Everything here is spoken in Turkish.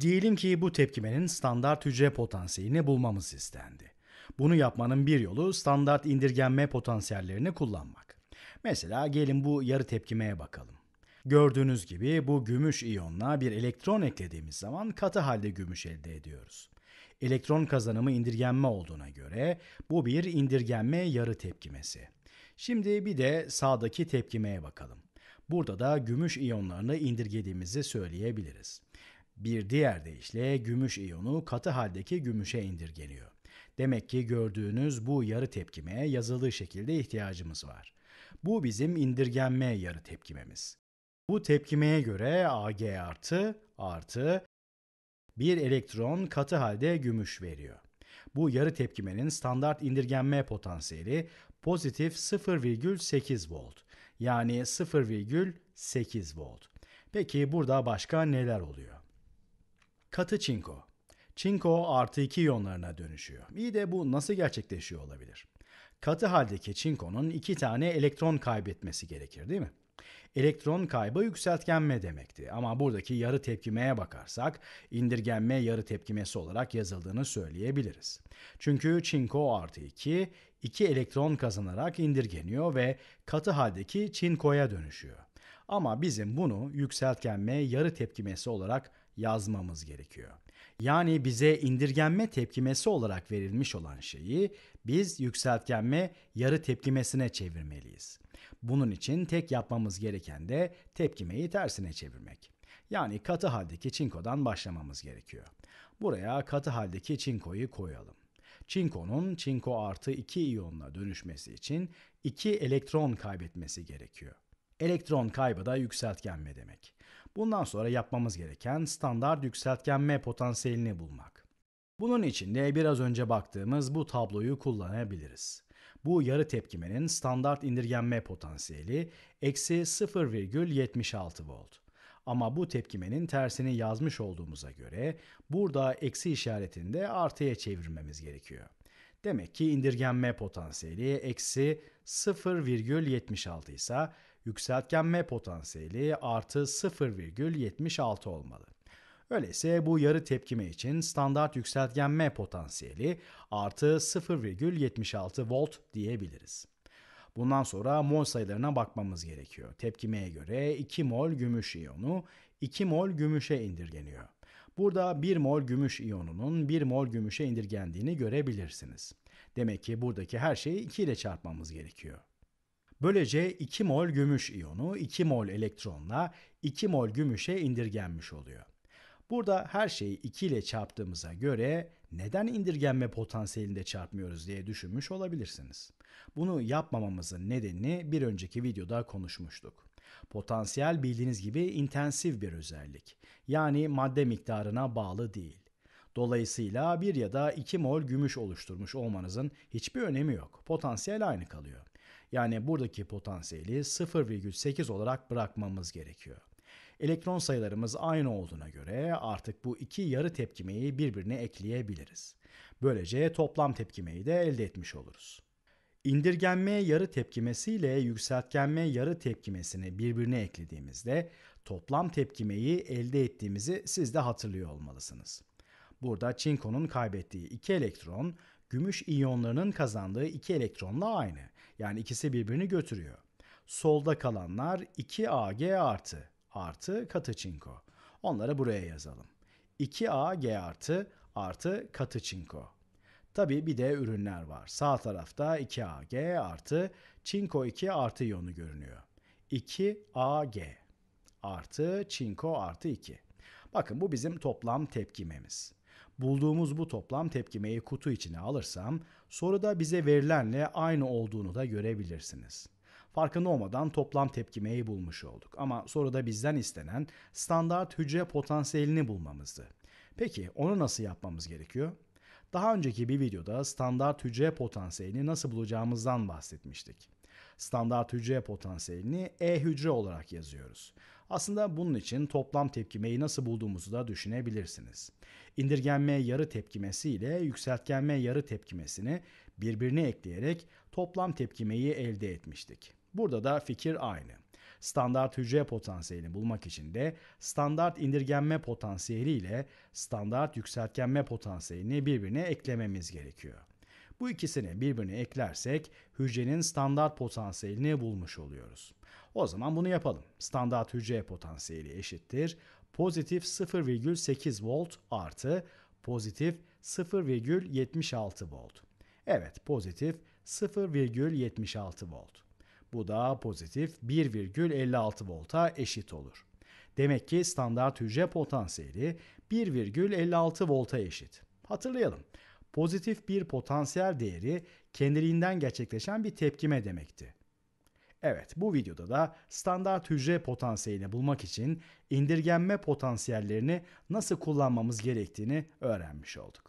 Diyelim ki bu tepkimenin standart hücre potansiyelini bulmamız istendi. Bunu yapmanın bir yolu standart indirgenme potansiyellerini kullanmak. Mesela gelin bu yarı tepkimeye bakalım. Gördüğünüz gibi bu gümüş iyonuna bir elektron eklediğimiz zaman katı halde gümüş elde ediyoruz. Elektron kazanımı indirgenme olduğuna göre bu bir indirgenme yarı tepkimesi. Şimdi bir de sağdaki tepkimeye bakalım. Burada da gümüş iyonlarını indirgediğimizi söyleyebiliriz. Bir diğer deyişle gümüş iyonu katı haldeki gümüşe indirgeniyor. Demek ki gördüğünüz bu yarı tepkime yazılı şekilde ihtiyacımız var. Bu bizim indirgenme yarı tepkimemiz. Bu tepkimeye göre Ag artı artı bir elektron katı halde gümüş veriyor. Bu yarı tepkimenin standart indirgenme potansiyeli pozitif 0,8 volt yani 0,8 volt. Peki burada başka neler oluyor? Katı çinko. Çinko artı iki iyonlarına dönüşüyor. İyi de bu nasıl gerçekleşiyor olabilir? Katı haldeki çinkonun iki tane elektron kaybetmesi gerekir değil mi? Elektron kaybı yükseltgenme demekti ama buradaki yarı tepkimeye bakarsak indirgenme yarı tepkimesi olarak yazıldığını söyleyebiliriz. Çünkü çinko artı 2, 2 elektron kazanarak indirgeniyor ve katı haldeki çinkoya dönüşüyor. Ama bizim bunu yükseltgenme yarı tepkimesi olarak yazmamız gerekiyor. Yani bize indirgenme tepkimesi olarak verilmiş olan şeyi biz yükseltgenme yarı tepkimesine çevirmeliyiz. Bunun için tek yapmamız gereken de tepkimeyi tersine çevirmek. Yani katı haldeki çinkodan başlamamız gerekiyor. Buraya katı haldeki çinkoyu koyalım. Çinkonun çinko artı 2 iyonuna dönüşmesi için 2 elektron kaybetmesi gerekiyor. Elektron kaybı da yükseltgenme demek. Bundan sonra yapmamız gereken standart yükseltgenme potansiyelini bulmak. Bunun için de biraz önce baktığımız bu tabloyu kullanabiliriz. Bu yarı tepkimenin standart indirgenme potansiyeli eksi 0,76 volt. Ama bu tepkimenin tersini yazmış olduğumuza göre burada eksi işaretini de artıya çevirmemiz gerekiyor. Demek ki indirgenme potansiyeli eksi 0,76 ise yükseltgenme potansiyeli artı 0,76 olmalı. Öyleyse bu yarı tepkime için standart yükseltgenme potansiyeli artı 0,76 volt diyebiliriz. Bundan sonra mol sayılarına bakmamız gerekiyor. Tepkimeye göre 2 mol gümüş iyonu 2 mol gümüşe indirgeniyor. Burada 1 mol gümüş iyonunun 1 mol gümüşe indirgendiğini görebilirsiniz. Demek ki buradaki her şeyi 2 ile çarpmamız gerekiyor. Böylece 2 mol gümüş iyonu 2 mol elektronla 2 mol gümüşe indirgenmiş oluyor. Burada her şeyi 2 ile çarptığımıza göre neden indirgenme potansiyelinde çarpmıyoruz diye düşünmüş olabilirsiniz. Bunu yapmamamızın nedenini bir önceki videoda konuşmuştuk. Potansiyel bildiğiniz gibi intensif bir özellik. Yani madde miktarına bağlı değil. Dolayısıyla 1 ya da 2 mol gümüş oluşturmuş olmanızın hiçbir önemi yok. Potansiyel aynı kalıyor. Yani buradaki potansiyeli 0,8 olarak bırakmamız gerekiyor. Elektron sayılarımız aynı olduğuna göre artık bu iki yarı tepkimeyi birbirine ekleyebiliriz. Böylece toplam tepkimeyi de elde etmiş oluruz. İndirgenme yarı tepkimesi ile yükseltgenme yarı tepkimesini birbirine eklediğimizde toplam tepkimeyi elde ettiğimizi siz de hatırlıyor olmalısınız. Burada çinkonun kaybettiği iki elektron Gümüş iyonlarının kazandığı iki elektronla aynı. Yani ikisi birbirini götürüyor. Solda kalanlar 2Ag artı artı katı çinko. Onları buraya yazalım. 2Ag artı artı katı çinko. Tabi bir de ürünler var. Sağ tarafta 2Ag artı çinko 2 artı iyonu görünüyor. 2Ag artı çinko artı 2. Bakın bu bizim toplam tepkimemiz. Bulduğumuz bu toplam tepkimeyi kutu içine alırsam soruda bize verilenle aynı olduğunu da görebilirsiniz. Farkında olmadan toplam tepkimeyi bulmuş olduk ama soruda bizden istenen standart hücre potansiyelini bulmamızdı. Peki onu nasıl yapmamız gerekiyor? Daha önceki bir videoda standart hücre potansiyelini nasıl bulacağımızdan bahsetmiştik. Standart hücre potansiyelini E hücre olarak yazıyoruz. Aslında bunun için toplam tepkimeyi nasıl bulduğumuzu da düşünebilirsiniz. İndirgenme yarı tepkimesi ile yükseltgenme yarı tepkimesini birbirine ekleyerek toplam tepkimeyi elde etmiştik. Burada da fikir aynı. Standart hücre potansiyelini bulmak için de standart indirgenme potansiyeli ile standart yükseltgenme potansiyelini birbirine eklememiz gerekiyor. Bu ikisini birbirine eklersek hücrenin standart potansiyelini bulmuş oluyoruz. O zaman bunu yapalım. Standart hücre potansiyeli eşittir. Pozitif 0,8 volt artı pozitif 0,76 volt. Evet pozitif 0,76 volt. Bu da pozitif 1,56 volta eşit olur. Demek ki standart hücre potansiyeli 1,56 volta eşit. Hatırlayalım. Pozitif bir potansiyel değeri kendiliğinden gerçekleşen bir tepkime demekti. Evet bu videoda da standart hücre potansiyelini bulmak için indirgenme potansiyellerini nasıl kullanmamız gerektiğini öğrenmiş olduk.